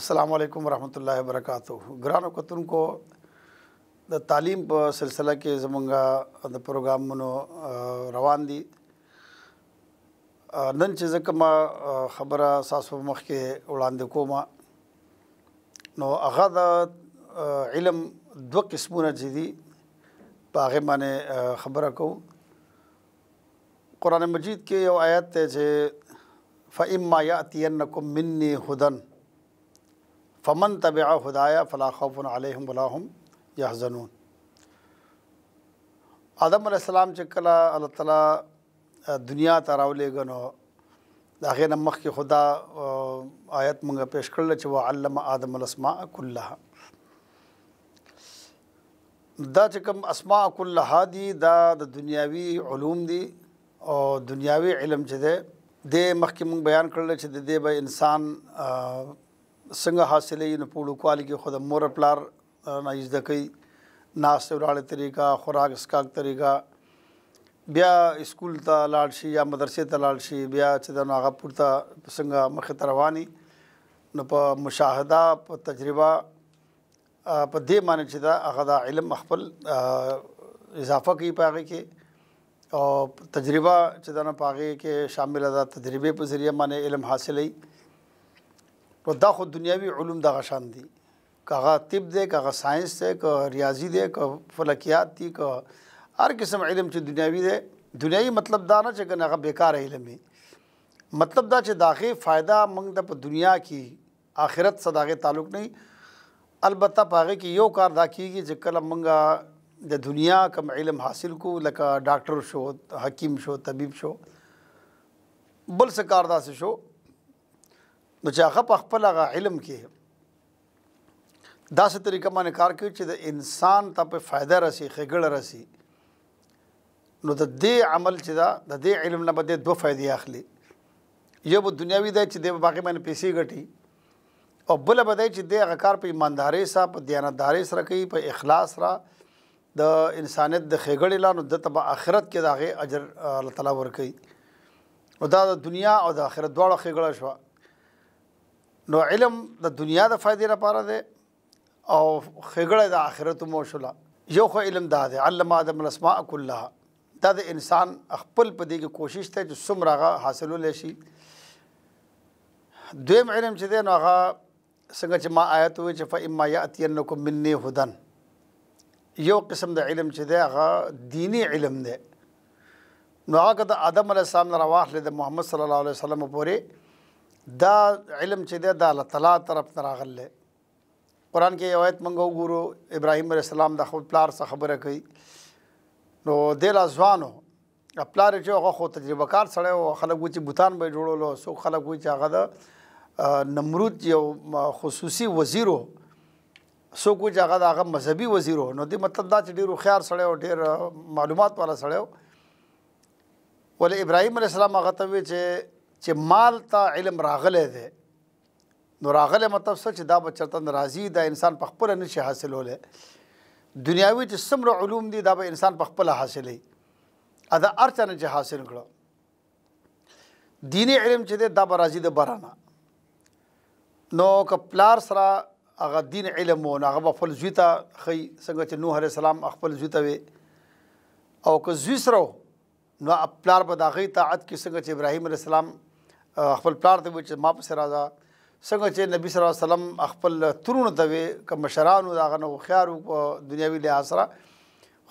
السلام علیکم ورحمۃ اللہ وبرکاتہ ګرانو کتونکو د تعلیم په سلسله کې زمونږه د پروګرامونو روان دي نن چې زکه ما خبره ساسو مخ کې وړاندې کوم نو هغه د علم دوه قسمونه دي په هغه باندې خبره کوم قران مجید کې یو آیت ته چې فإما يأتينكم مني هدن فمن طبع هدایا فلا خوف علیهم ولا هم یحزنون آدم علی السلام چې کله الله تعالی دنیا ته راولېږه نو د هغې نه مخکې خدا آیت مونږ پیش کړله چې وعلم آدم الاسماء کلها دا چې کوم اسماء کلها دي دا د دنیاوي علوم دي او دنیاوي علم چې دی د مخکې مونږ بیان کړل چې د دې به انسان څنګه حاصلې نه پوړو کوالی کې خود مور پلار نه یز دکې ناس وراله طریقہ خوراک اسکاک طریقہ بیا اسکول ته لاړ شي یا مدرسې ته لاړ شي بیا چې د ناغه پورته څنګه مخه تروانی نو په مشاهده په تجربه په دې معنی چې دا هغه دا علم خپل اضافه کوي پاغه کې او تجربه چې دا نه پاغه کې شامل ده تجربه په ذریعہ باندې علم حاصلې نو دا خو دنیوي علوم دغه شان دي کغه طب دی کغه ساينس دی که ریاضي دی که فلکیات دی که هر قسم علم چې دنیوي دی دنیوي مطلب دا نه چې کنه هغه بیکار علم دی مطلب دا چې داغه فائدہ موږ د په دنیا کې آخرت سره داغه تعلق نه البته پاغه کې یو کار دا کیږي چې کله موږ د دنیا کم علم حاصل کو لکه ډاکټر شو حکیم شو طبيب شو بل څه کار داسې شو نو چې هغه په خپل هغه علم کې دا څه طریقه باندې کار کوي چې د انسان ته په فائدہ رسی خګړه رسی نو د دې عمل چې دا د دې علم نه بده دوه فائدې اخلي یو په دنیاوي دی چې د باقي باندې پیسې ګټي او بل به دی چې د هغه کار په ایمانداري سره په دیانتداري سره کوي په اخلاص سره د انسانیت د خېګړې لانو د تبع آخرت کې داغه اجر الله تعالی ورکړي او دا د دنیا او د آخرت دواړو خېګړه شوه نو علم د دنیا د فائدې لپاره دی او خګړه د آخرت مو شولا یو خو علم دا دی علم آدم الاسماء كلها دا د انسان خپل په دې کې کوشش ته چې څومره حاصلول شي دویم علم چې دی نو هغه څنګه چې ما آیت وې چې فإما یأتینکم منی هدن یو قسم د علم چې دی هغه دینی علم دی نو هغه د آدم علیه السلام نه راواخلې د محمد صلی الله علیه وسلم پورې دا علم چې دی دا الله تعالی طرف نه راغلی قران کې روایت منغو ګورو ابراهيم عليه السلام د خپل پلار څخه خبره کوي نو د لازوانو خپلار چې هغه خو تجربه کار سره او خلک وچی بوتان به جوړولو سو خلک وچی هغه د نمرود یو خصوصي وزیرو سو کو ځای دا هغه مذهبي وزیرو نو دې مطلب دا چې ډیرو خيار سره او ډیر معلومات والا سره ول ابراهيم عليه السلام هغه ته چې چې مال ته علم راغلی دی نو راغلی مطلب څه چې دا به چرته نه راځي دا انسان په خپله نه شي حاصلولی دنیاوي چې څومره علوم دي دا به انسان په خپله حاصلی ادا هر چا نه چې حاصل کړو دینی علم چې دی دا به راځي د بره نه نو که پلار سره هغه دین علم وو نو هغه به خپل زوی ته ښیي څنګه چې نوح علیه السلام خپل زوی ته وی او که زوی سره نو پلار به د هغې طاعت کې څنګه چې ابراهیم علیه السلام خپل پلار ته وی چې ما په راځه څنګه چې نبی صلی الله علیه وسلم خپل ترونه ته وی ک مشرانو داغه نو خيار په دنیوي لحاظ را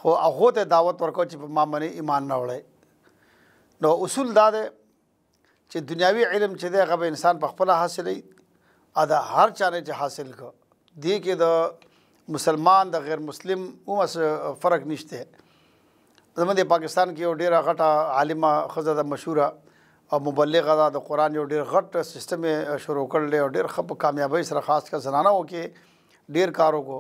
خو هغه ته دعوت ورکو چې ما باندې ایمان نه وړي نو اصول دا ده چې دنیوي علم چې دی هغه انسان په خپل حاصلې ادا هر چا نه چې حاصل کو دی کې د مسلمان د غیر مسلم اومس فرق نشته زموږ د پاکستان کې یو ډیره غټه عالمه خزه ده مشهوره او مبلغ دا د قران یو ډیر غټ سیستم شروع کړل او ډیر خپ کامیابی سره خاص کر زنانه و کې ډیر کارو کو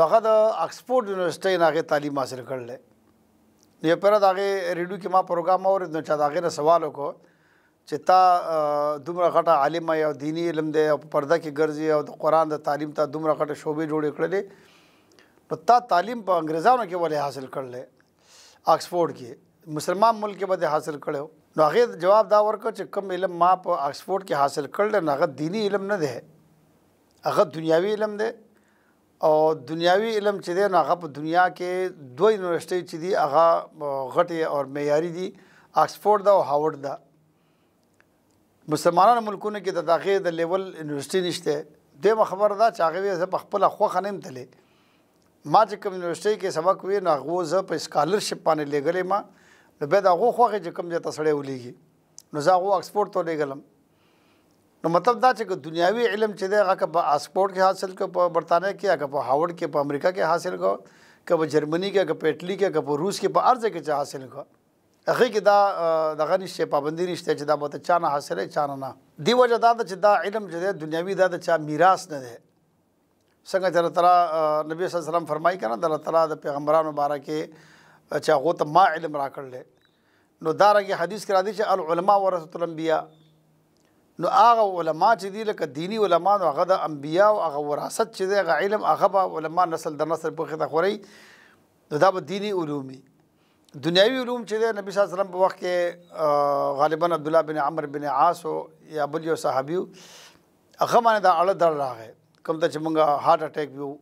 نو هغه د اکسفورد یونیورسيټي نه تعلیم حاصل کړل یو پر دا ریډیو کې ما پروګرام اورید نو چا دا غره سوال وکړ چې تا دومره غټه عالم یا دینی علم دی او پرده کې ګرځي او د قران د تعلیم ته دومره غټه شوبې جوړې کړلې نو تا تعلیم په انګريزانو کې ولې حاصل کړلې اکسفورد کې مسلمان ملک کې به حاصل کړو نو هغه جواب دا ورکړ چې کم علم ما په اکسفورډ کې حاصل کړل نه هغه دینی علم نه دی هغه دنیاوی علم دی او دنیاوی علم چې دی نو هغه په دنیا کې دوه یونیورسيټي چې دی هغه غټي او معیاري دي اکسفورډ دا او هاورډ دا مسلمانانو ملکونو کې د داغه د لیول یونیورسيټي نشته د خبر دا چې هغه یې په خپل خو خنیم تله ما چې کوم یونیورسيټي کې سبق وی نو هغه زه په سکالرشپ باندې لګلې ما نو به دا غو خوخه چې کم ځای ته سړی ولېږي نو زه غو اکسپورت ته لېږلم نو مطلب دا چې دنیاوی علم چې دی هغه په اسپورت کې حاصل کو په برتانیا کې هغه په هاورډ کې په امریکا کې حاصل کو که په جرمني کې که په اټلی کې که په روس کې په ارزه کې چې حاصل کو هغه کې دا دغه نشته پابندی نشته چې دا به ته چانه حاصله چانه نه دی وجه دا چې دا علم چې دی دنیاوی دا د چا میراث نه دی څنګه چې الله تعالی نبی صلی الله علیه وسلم فرمایي کنه د الله تعالی د پیغمبرانو مبارکه چې هغه ته ما علم راکړل نو دارنګه حدیث کې را دي چې العلماء ورثه الانبیاء نو هغه علما چې دي لکه دینی علما نو هغه د انبیا او هغه وراثت چې دی هغه علم هغه علما نسل در نسل په خته خوري نو دا به دینی علومي دنیوي علوم چې د نبی صلی الله علیه وسلم په وخت کې غالبا عبد الله بن عمرو بن عاص او یا بل یو صحابي هغه باندې دا اړه در راغی کوم ته چې مونږه هارت اٹیک ویو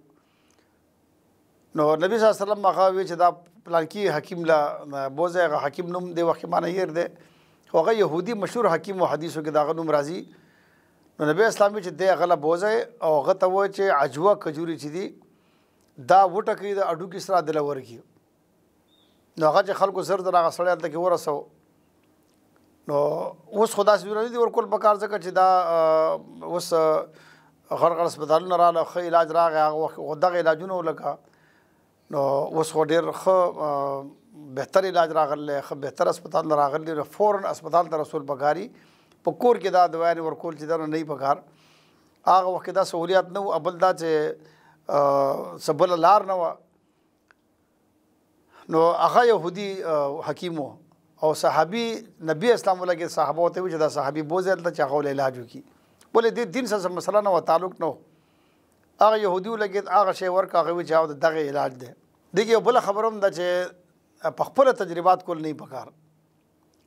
نو نبی صلی الله علیه وسلم هغه وی چې دا پلانکی حکیم لا بوزه غ حکیم نوم دی وخت معنی ير دی هغه يهودي مشهور حکیم او حدیثو کې دا غنوم راځي نو نبی اسلام چې دی غلا بوزه او غته و چې عجوا کجوري چې دی دا وټه کې د اډو کې سره دل ورکی نو هغه چې خلکو زر دغه سړی ته کې ورسو نو اوس خدا سوره دی ورکول بکار ځکه چې دا اوس غرغر هسپتالونه رااله خو علاج راغی هغه وخت دغه علاجونه لکه نو اوس خو ډېر ښه بهتر علاج راغلی ښه بهتر اسپتال راغلی نو فورن اسپتال ته رسول پکاري په کور کې دا دوایانې ورکول چې دا نه پکار هغه وخت دا سہولیات نه و بل دا چې سبل لار نه و نو هغه يهودي حکیم و او صحابي نبی اسلام الله کې صحابه ته و چې دا صحابي بوزل ته چاغول علاج وکي بولې د دین سره مسله نه و تعلق نه و هغه يهودي ولګید هغه شی ورکا غوي چې د دغه علاج دی دغه بل خبرم د چې په خپل تجربات کول نه پکار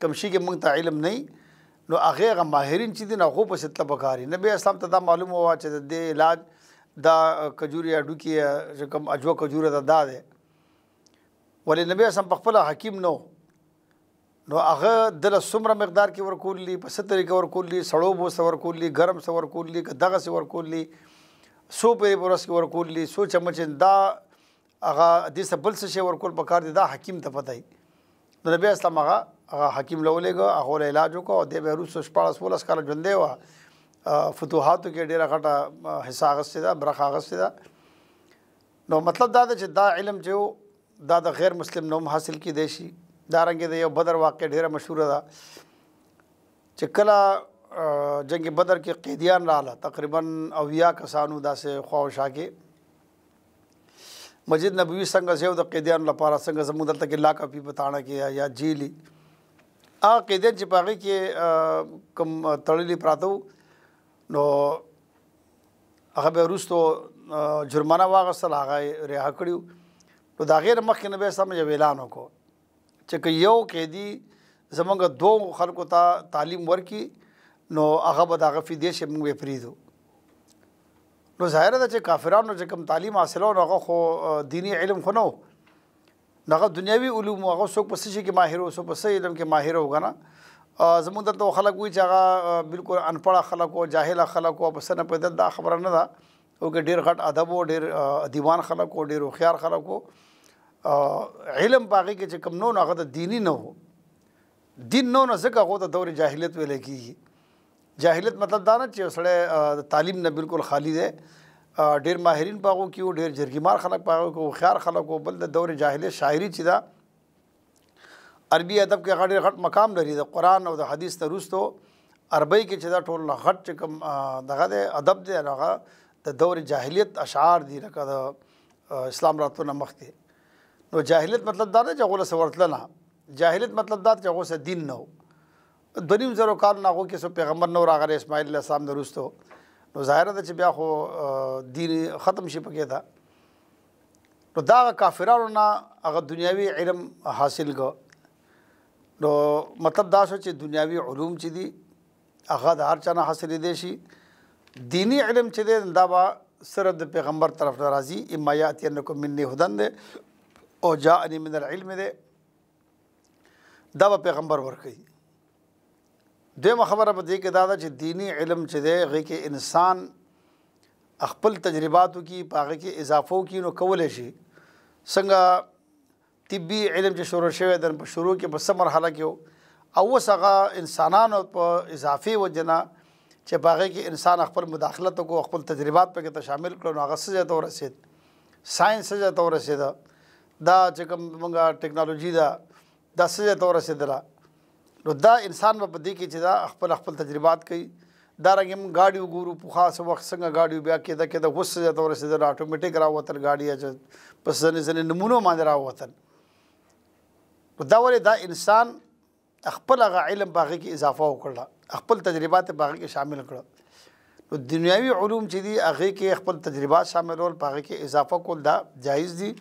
کم شي کې مونږ ته علم نه نو هغه غ ماهرین چې دین هغه په ستل پکاري نبی اسلام ته دا معلوم هوا چې د علاج دا کجوري اډو کې کم اجو کجوره دا ده ولی نبی اسلام په خپل حکیم نو نو هغه دله څومره مقدار کې ورکول لی په سترې کې ورکول لی سړو بو سور کول لی ګرم سور کول لی دغه سور کول لی سو په ورس کې ورکول دي سو چمچ دا هغه د سبل څه ورکول په کار دي دا حکیم ته پته دی نبی اسلام هغه هغه حکیم لولېګو هغه علاج وکړو او د بیروس شپاله سوله سکاله ژوندې و فتوحاتو کې ډیره غټه حصہ غسته ده برخه غسته ده نو مطلب دا ده چې دا علم چې دا د غیر مسلم نوم حاصل کې دی شي دارنګه د یو بدر واقع ډیره مشهور ده چې کله جنگ بدر کې قیدیان رااله تقریبا اویا کسانو داسې خواوشا کې مسجد نبوي څنګه زیو د قیدیان لپاره څنګه زموږ دلته کې لاکا پی پتاړه کې یا جیلی هغه قیدیان چې پاغې کې کم تړلې پراته نو هغه به وروستو جرمانه واغستل هغه رها کړیو نو د هغې نه مخکې نه به سمجه اعلان وکړو چې یو قیدي زمونږ دوه خلکو ته تعلیم ورکړي نو هغه به دغه فدیه شي موږ پریدو نو ظاهر ده چې کافرانو چې کم تعلیم حاصله نو هغه خو دینی علم خو نو هغه دنیوي علوم هغه څوک پسې شي کې ماهر او څوک پسې علم کې ماهر وګنا زموږ دلته خلک وي چې هغه بالکل انپړه خلک او جاهل خلک او پسې نه پیدا دا خبره نه ده او کې ډیر غټ ادب او ډیر دیوان خلک او ډیر خيار خلک او علم باغی کې چې کم نو هغه د دینی نه وو دین نو نه ځکه هغه د دور جاهلیت ویل کیږي جاهلیت مطلب دا نه چې سړی تعلیم نه بالکل خالی دی ډیر ماهرین پاغو کې وو ډیر جرګمار خلک پاغو کې وو خيار خلک وو بل د دور جاهلیت شاعری چې دا عربي ادب کې غړ غټ مقام لري د قران او د حدیث ته روستو عربی کې چې دا ټول غټ کم دغه ادب دی هغه د دور جاهلیت اشعار دي لکه د اسلام راتلو نه مخکې نو جاهلیت مطلب دا نه چې غوله سورتل نه جاهلیت مطلب دا چې غوسه دین نه دنیم زرو کال ناغو کې سو پیغمبر نو راغره اسماعیل علیہ السلام دروستو نو ظاهر ده چې بیا خو دین ختم شي پکې دا نو دا کافرانو نه هغه دنیوي علم حاصل کو نو مطلب دا شو چې دنیوي علوم چې دي هغه د هر چا نه حاصل دي شي دینی علم چې دی دا به صرف د پیغمبر طرف نه راځي امایات انکم منی هدن ده او جاءنی من العلم ده دا به پیغمبر ورکړي دویمه خبره په دې کې دا ده چې دینی علم چې دی هغې کې انسان خپل تجرباتو کې په هغه کې اضافو کې نو کولی شي څنګه طبي علم چې شروع شوی دی په شروع کې په څه مرحله کې و او اوس هغه انسانانو په اضافي وجنه چې په هغه کې انسان خپل مداخلت کو خپل تجربات په کې شامل کړو نو هغه څه ځای ته ورسېد ساينس څه ځای ته ورسېده دا چې کوم مونږه ټکنالوژي ده دا څه ځای ته ورسېدله نو دا انسان په دې کې چې دا خپل خپل تجربات کوي دا رنګم گاډي وګورو په خاص وخت څنګه گاډي بیا کې دا کې دا غوسه زیاته ورسې دا اټومیټیک راوتل گاډي چې پس ځنې ځنې نمونه باندې راوتل دا ولې دا انسان خپل هغه علم باغې کې اضافه وکړه خپل تجربات باغې کې شامل کړه نو دنیاوی علوم چې دي هغه کې خپل تجربات شاملول باغې کې اضافه کول دا جایز دي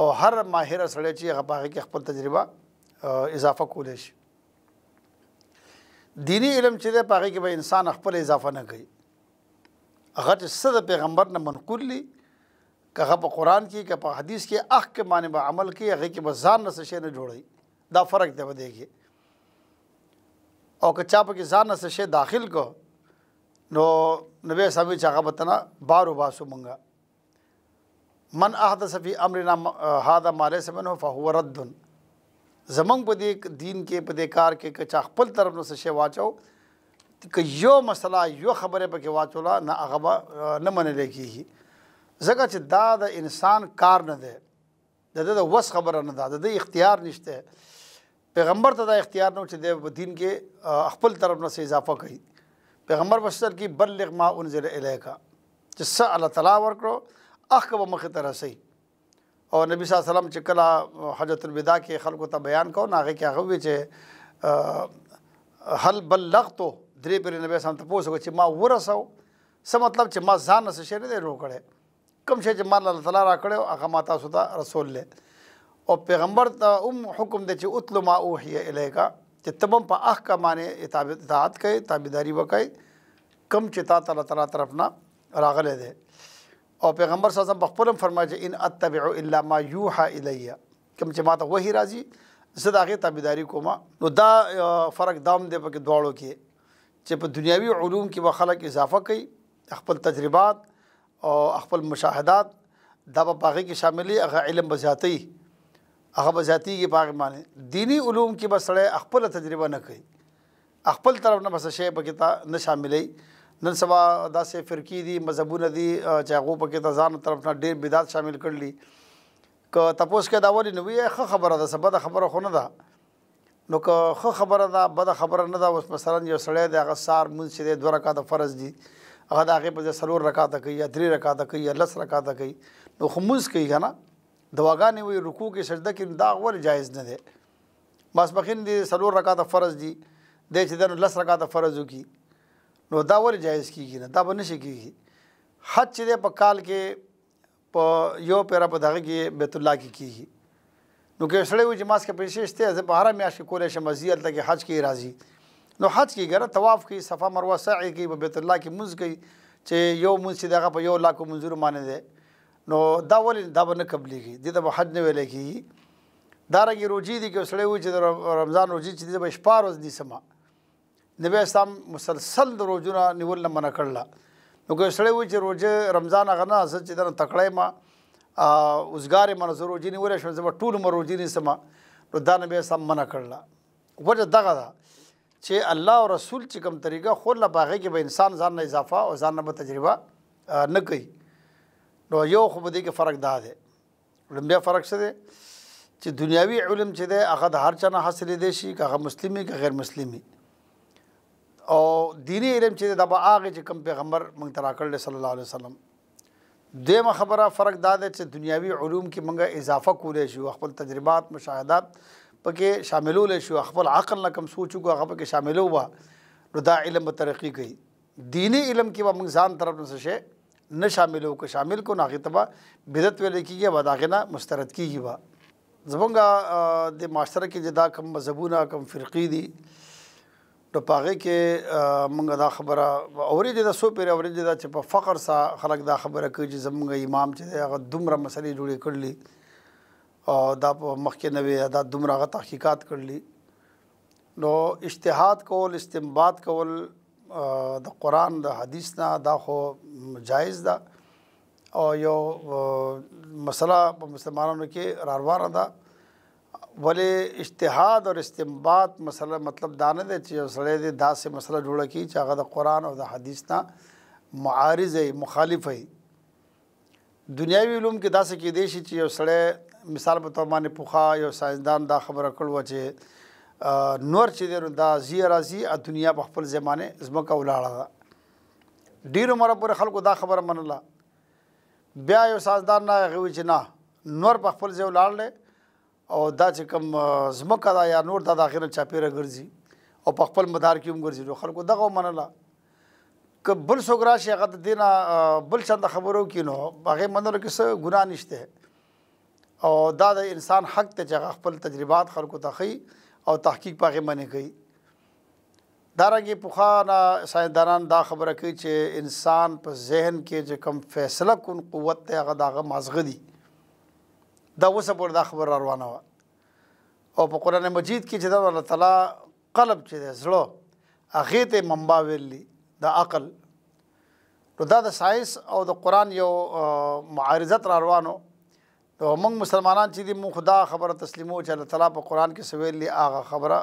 او هر ماهر سره چې هغه باغې کې خپل تجربه اضافه کولای شي دینی علم چې ده پاره کې به انسان خپل اضافه نه کوي هغه صد پیغمبر نه منقول لی کغه په قران کې که په حدیث کې اخ کې معنی به عمل کې هغه کې به ځان نه شي نه جوړي دا فرق دی به دیږي او که چا په کې ځان نه شي داخل کو نو نبی سمي چې هغه بتنا بارو باسو مونږه من احدث فی امرنا هذا ما ليس منه فهو رد زمنګ په دې دین کې په دې کار کې که چا خپل طرف نه څه واچو که یو مسله یو خبره پکې واچولا نه هغه نه منل کېږي ځکه چې دا د انسان کار نه دی د د وس خبره نه ده د اختیار نشته پیغمبر ته دا اختیار نه چې د دین کې خپل طرف نه اضافه کوي پیغمبر بشر کې بلغ ما انزل الیکا چې څه الله تعالی ورکړو اخ به مخ ته رسي او نبی صلی الله علیه وسلم چې کله حجۃ الوداع کې خلکو ته بیان کو ناغه کې هغه وی چې هل بلغتو درې پر نبی سم ته پوسو چې ما ورسو څه مطلب چې ما ځان سره شری دی روکړې کوم شی چې ما الله تعالی را کړو هغه ما تاسو ته رسول له او پیغمبر ته ام حکم دی چې اتلو ما اوحی الیکا چې تبم په اخ کا معنی اطاعت کوي تابعداري وکړي کم چې تا تعالی تعالی طرف نه راغله دی او پیغمبر صلی الله علیه وسلم خپل فرمایي ان اتبع الا ما يوحى الي کوم چې ماته وحي راځي زه دا غي تابعداري کوم نو دا فرق دام دی په دواړو کې چې په دنیوي علوم کې به خلک اضافه کوي خپل تجربات او خپل مشاهدات دا په باغې کې شاملې هغه علم بزیاتی هغه بزیاتی کې باغ باندې دینی علوم کې بسړې خپل تجربه نه کوي خپل طرف نه بس شی پکې تا نه شاملې نن سبا داسې فرقې دي مذهبونه دي چې هغه پکې ته ځان طرف نه ډېر بدعت شامل کړلې که تاسو کې دا وري نو یې ښه خبره ده سبا د خبره خو نه ده نو که ښه خبره ده بده خبره نه ده اوس مثلا یو سړی دی هغه سار مونځ چې دی دوه رکعاته فرض دي هغه د هغې په ځای څلور رکعاته کوي یا درې رکعاته کوي یا لس رکعاته کوي نو خو مونځ کوي که نه دواګانې وایي رکوع کې سجده کې دا ولې جایز نه دی ماسپخین دی څلور رکعاته فرض دي دی چې دی نو لس رکعاته فرض وکړي نو دا ور جایز کیږي نه دا به نشي کیږي حج چې په کال کې په یو پیرا په دغه کې بیت الله کې کیږي نو کې سړی و چې ماس کې پیسې شته زه په حرم میاش کې کولای شم زیات لکه حج کې راځي نو حج کې ګره طواف کې صفه مروه سعی کې په بیت الله کې مز کې چې یو منځ دغه په یو لاکو منظور باندې ده نو دا ولې دا به نه قبليږي دې ته حج نه ویل کیږي دارنګه روجي دي کې سړی و چې رمضان روجي چې د شپارو دي سما نبی اسلام مسلسل د روزونه نیول نه منع کړل نو که سړی و چې روزه رمضان هغه نه زه چې درن تکړه ما اوزګارې ما زه روزه نیولې شم زه ټول مر روزه نیسم نو دا نبی اسلام منع کړل وجه دغه ده چې الله او رسول چې کوم طریقه خو لا باغې کې به انسان ځان نه اضافه او ځان نه تجربه نه کوي نو یو خو به دې کې فرق دا دی لومبیا فرق څه دی چې دنیاوی علم چې دی هغه د هر چا نه حاصلې دي شي که هغه مسلمي که غیر مسلمي او دینی علم چې دا به هغه چې کوم پیغمبر موږ ته راکړل صلی الله علیه وسلم دیمه خبره فرق دا ده چې دنیاوی علوم کې موږ اضافه کولای شو خپل تجربات مشاهدات پکې شاملول شو خپل عقل نه کم سوچو کو هغه پکې شاملو و نو دا علم به ترقی کوي دینی علم کې به موږ ځان طرف نه شي نه شاملو کو شامل کو ناغه تبا بدعت ویل کیږي و داغه نه مسترد کیږي و زمونږ د معاشره کې دا کم مذهبونه کم فرقې دي نو پاره کې مونږ دا خبره اورېدې دا سو پیر اورېدې دا چې په فقر سا خلک دا خبره کوي چې زمونږ امام چې هغه دومره مسلې جوړې کړلې او دا په مخ کې نوې دا دومره هغه تحقیقات کړلې نو اجتهاد کول استنباط کول د قران د حدیث نه دا خو جایز ده او یو مسله په مسلمانانو کې راروانه ده را ولې اجتهاد او استنباط مسله مطلب دا نه دی چې یو سړی دی داسې مسله جوړه کړي چې هغه د قرآن او د حدیث نه معارض وي مخالف وي دنیاوي علوم کې داسې کې دی شي چې یو سړی مثال په تور باندې پوښا یو ساينسدان دا خبره کړ و چې نور چې دی دا زی راځي د دنیا په خپل زمانه زمکه ولاړه ډیر عمر پر خلکو دا خبره منله بیا یو سازدان نه غوي چې نه نور په خپل ځای ولاړل او دا چې کم زمکه دا یا نور دا د اخره چاپیره ګرځي او په خپل مدار کې هم ګرځي نو خلکو دغه منله که بل څوک راشي هغه د دینه بل چند خبرو کې نو هغه منلو کې څه ګناه نشته او دا د انسان حق ته چې خپل تجربات خلکو ته خي او تحقیق پاغه منې کوي دارنګه پوخانه ساينسدانان دا خبره کوي چې انسان په ذهن کې چې کم فیصله کون قوت ته هغه داغه مازغه دي دا اوسه پورې دا خبره روانه وه او په قرآن مجید کې چې دا الله تعالی قلب چې دی زړه هغې ته منبع ویلي د عقل نو دا د ساینس او د قرآن یو معارضت را روانو نو موږ مسلمانان چې دي موږ خدا خبره تسلیمو چې الله تعالی په قرآن کې څه ویلي هغه خبره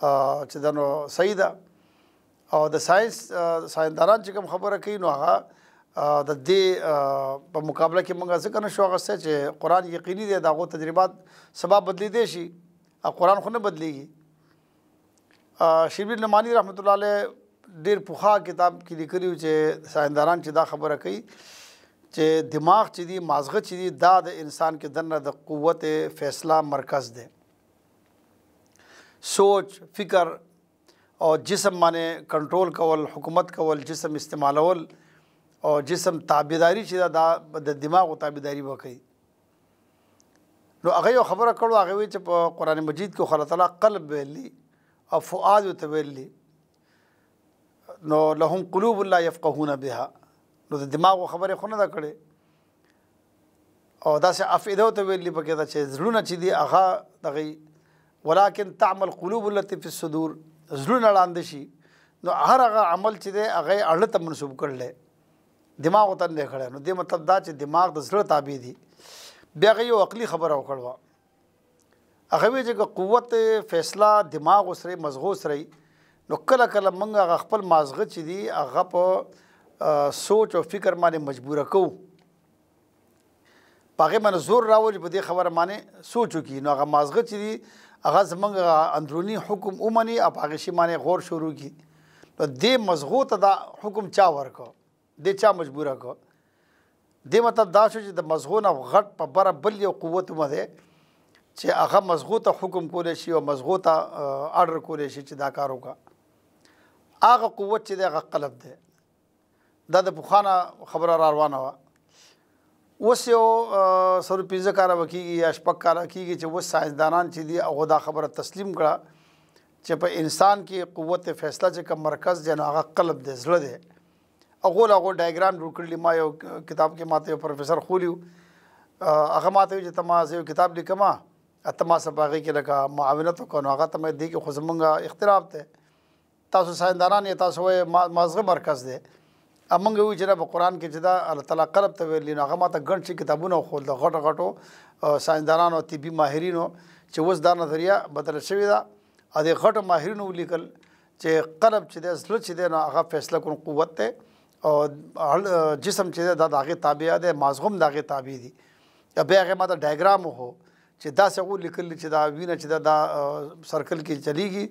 چې دا نو صحیح ده او د ساينس ساينداران چې کوم خبره کوي نو هغه د دې په مقابله کې موږ ځکه نه شو غوسه چې قران یقیني دی داغه تجربات سبب بدلی دی شي او قران خو نه بدلیږي شیبر نمانی رحمت الله علیه ډیر پوخا کتاب کې لیکلی چې ساينداران چې دا خبره کوي چې دماغ چې دی مازغه چې دی دا د انسان کې دنه د قوت فیصله مرکز دی سوچ فکر او جسم باندې کنټرول کول حکومت کول جسم استعمالول او جسم تابعداري چې دا د دماغ او تابعداري وکړي نو هغه یو خبره کړو هغه چې په قران مجید کې خدای تعالی قلب ویلي او فؤاد ته ویلي نو لهم قلوب لا يفقهون بها نو د دماغ خبره خو نه دا کړي او دا چې افیده ته ویلي پکې دا چې زړونه چې دی هغه دغه ولکن تعمل قلوب التي في الصدور زړونه لاندې شي نو هر هغه عمل چې دی هغه اړه ته منسوب کړل دماغ وطن دی کړی نو دې مطلب دا چې دماغ د زړه تابع دی بیا هغه یو عقلي خبره وکړه هغه وی چې قوت فیصله دماغ سره مزغو سره نو کله کله موږ هغه خپل مازغه چې دی هغه په سوچ او فکر باندې مجبوره کوو پاغه من زور راول په دې خبره باندې سوچو کی نو هغه مازغه چې دی هغه زمونږ اندرونی حکم اومني او هغه شی باندې غور شروع کی نو دې مزغو ته دا حکم چا ورکو د چا مجبوره کو دې مطلب دا شو چې د مزغو نه غټ په بره بل یو قوت مو ده چې هغه مزغو ته حکم کولی شي او مزغو ته آرډر کولی شي چې دا کار وکړه هغه قوت چې د هغه قلب ده دا د پوخانه خبره را روانه وه اوس یو سره پنځه کاله وکیږي یا شپږ کاله کیږي چې اوس ساینسدانان چې دي هغه دا خبره تسلیم کړه چې په انسان کې قوت فیصله چې کوم مرکز دی نو هغه قلب دی زړه دی هغه لا هغه ډایګرام جوړ کړل ما یو کتاب کې ماته پروفیسر خولیو هغه ماته چې تما یو کتاب لیکما اتما سباغي کې لکه معاونت وکړو هغه ته مې دی کې خصمنګا اختلاف ته تاسو ساينداران یا تاسو مازغه مرکز دی امنګ وی چې د قرآن کې چې دا الله تعالی قلب ته ویل نه هغه ماته ګڼ چې کتابونه خول د غټ غټو سايندارانو طبي ماهرینو چې وس دا نظریه بدل شوې ده ا دې غټ ماهرینو لیکل چې قلب چې د اصل چې د هغه فیصله کول قوت ته او جسم چې دا دغه تابع دی مازغم دغه تابع دی بیا هغه ماته ډایګرام هو چې دا څنګه لیکل چې دا وینه چې دا سرکل کې چلیږي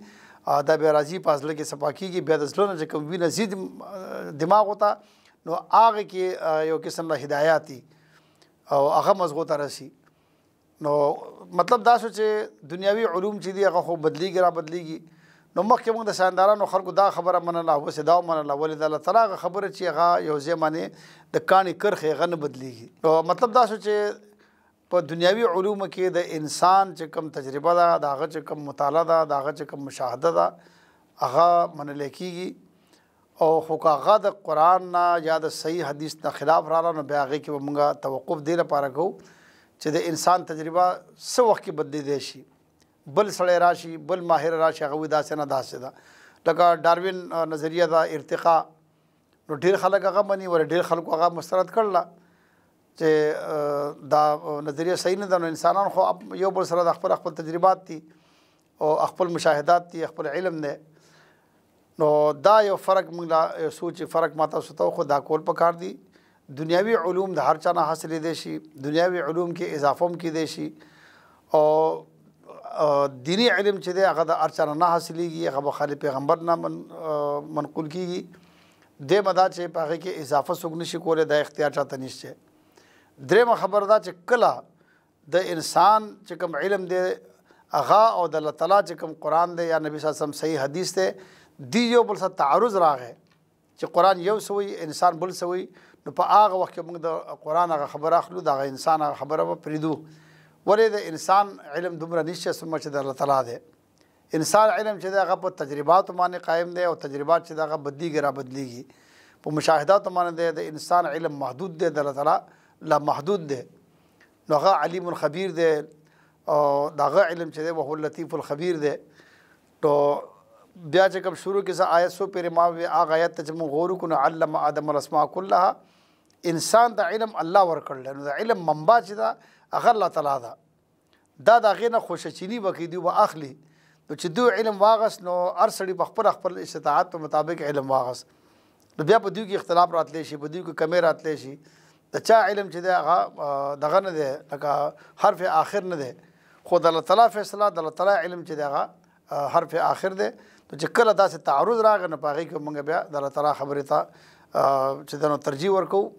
دا به راځي پاسله کې سپاکیږي بیا د سلونه چې کوم وینه زید دماغ وتا نو هغه کې یو قسم له هدایاتي او هغه مزغوته رسی نو مطلب دا شو چې دنیوي علوم چې دی هغه خو بدلیږي را بدلیږي نو مخکې موږ د ساندارانو خلکو دا خبره منله اوس دا منله ولې د الله تعالی خبره چې هغه یو ځای باندې د کاڼي کرخې غن بدلیږي مطلب دا شو چې په دنیوي علوم کې د انسان چې کم تجربه ده دا هغه چې کم مطالعه ده دا هغه چې کم مشاهده ده هغه منل کېږي او خو هغه د قران نه یا د صحیح حدیث نه خلاف رااله نو بیا هغه کې موږ توقف دی لپاره کو چې د انسان تجربه څو وخت کې بدلی دی شي بل سړی راشي بل ماهر راشي هغه وي داسې نه داسې ده لکه ډاروین نظریه دا ارتقا نو ډیر خلک هغه مني ور ډیر خلکو هغه مسترد کړل چې دا نظریه صحیح نه ده نو انسانان خو یو بل سره د خپل خپل تجربات دي او خپل مشاهدات دي خپل علم دی نو دا یو فرق موږ یو سوچ فرق ماته ستو خو دا کول پکار دي دنیاوی علوم د هر چا نه حاصلې دي شي دنیاوی علوم کې اضافه هم کې دي شي او دینی علم چې دی هغه د ارچانه نه حاصلېږي هغه به خالي پیغمبر نه من منقول کیږي د مدا چې په هغه کې اضافه څوک نشي کولی دا اختیار چاته نشته درېمه خبر دا چې کله د انسان چې کوم علم دی هغه او د الله تعالی چې کوم قران دی یا نبی صلی الله علیه وسلم صحیح حدیث دی دی یو بل سره تعارض راغی چې قران یو سوی انسان بل سوی نو په هغه وخت کې موږ د قران هغه خبره اخلو د انسان هغه خبره پریدو ولې د انسان علم دومره نشته څومره چې د الله تعالی دی انسان علم چې دی هغه په تجرباتو باندې قائم دی او تجربات چې دی هغه بدلیږي را بدلیږي په مشاهداتو باندې دی د انسان علم محدود دی د الله تعالی لا محدود دی نو هغه علیم خبیر دی او دا هغه علم چې دی وهو اللطیف الخبیر دی نو بیا چې کوم شروع کې ځا آیت سو پیرې ما هغه آیت چې موږ غور کو نو علم ادم الاسماء كلها انسان د علم الله ورکړل نو د علم منبع چې دا هغه الله تعالی ده دا د هغې نه خوشچینی وکړي دوی به اخلي نو چې دوی علم واغس نو هر سړي په خپل خپل استطاعت په مطابق علم واغس نو بیا په دوی کې اختلاف راتلی شي په دوی کې کمی راتلی شي د چا علم چې دی هغه دغه نه دی لکه حرف آخر نه دی خو د الله تعالی فیصله د الله تعالی علم چې دی هغه حرف آخر دی نو چې کله داسې تعرض راغی نو په هغې کې مونږ بیا د الله تعالی خبرې ته چې دنو ترجیح ورکوو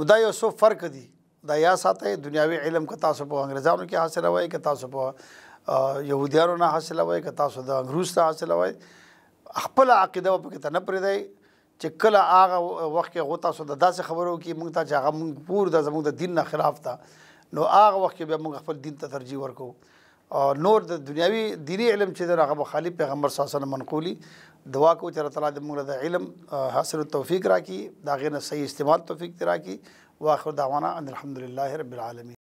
نو دا یو څه فرق دی دا یا ساته دنیاوی علم که تاسو په انګریزانو کې حاصل وای که تاسو په يهوديانو نه حاصل وای که تاسو د انګروز ته حاصل وای خپل عقیده په کې نه پرېدای چې کله هغه وخت کې غوتا سو د داسې خبرو کې مونږ ته چې هغه مونږ پور د زموږ د دین نه خلاف تا نو هغه وخت کې به مونږ خپل دین ته ترجیح ورکو نور د دنیاوی دینی علم چې دغه مخالف پیغمبر صلی الله علیه وسلم منقولی دعا کو چې الله تعالی دې موږ د علم حاصل توفیق راکړي دا غینه صحیح استعمال توفیق راکړي واخر دعوانا ان الحمدلله رب العالمین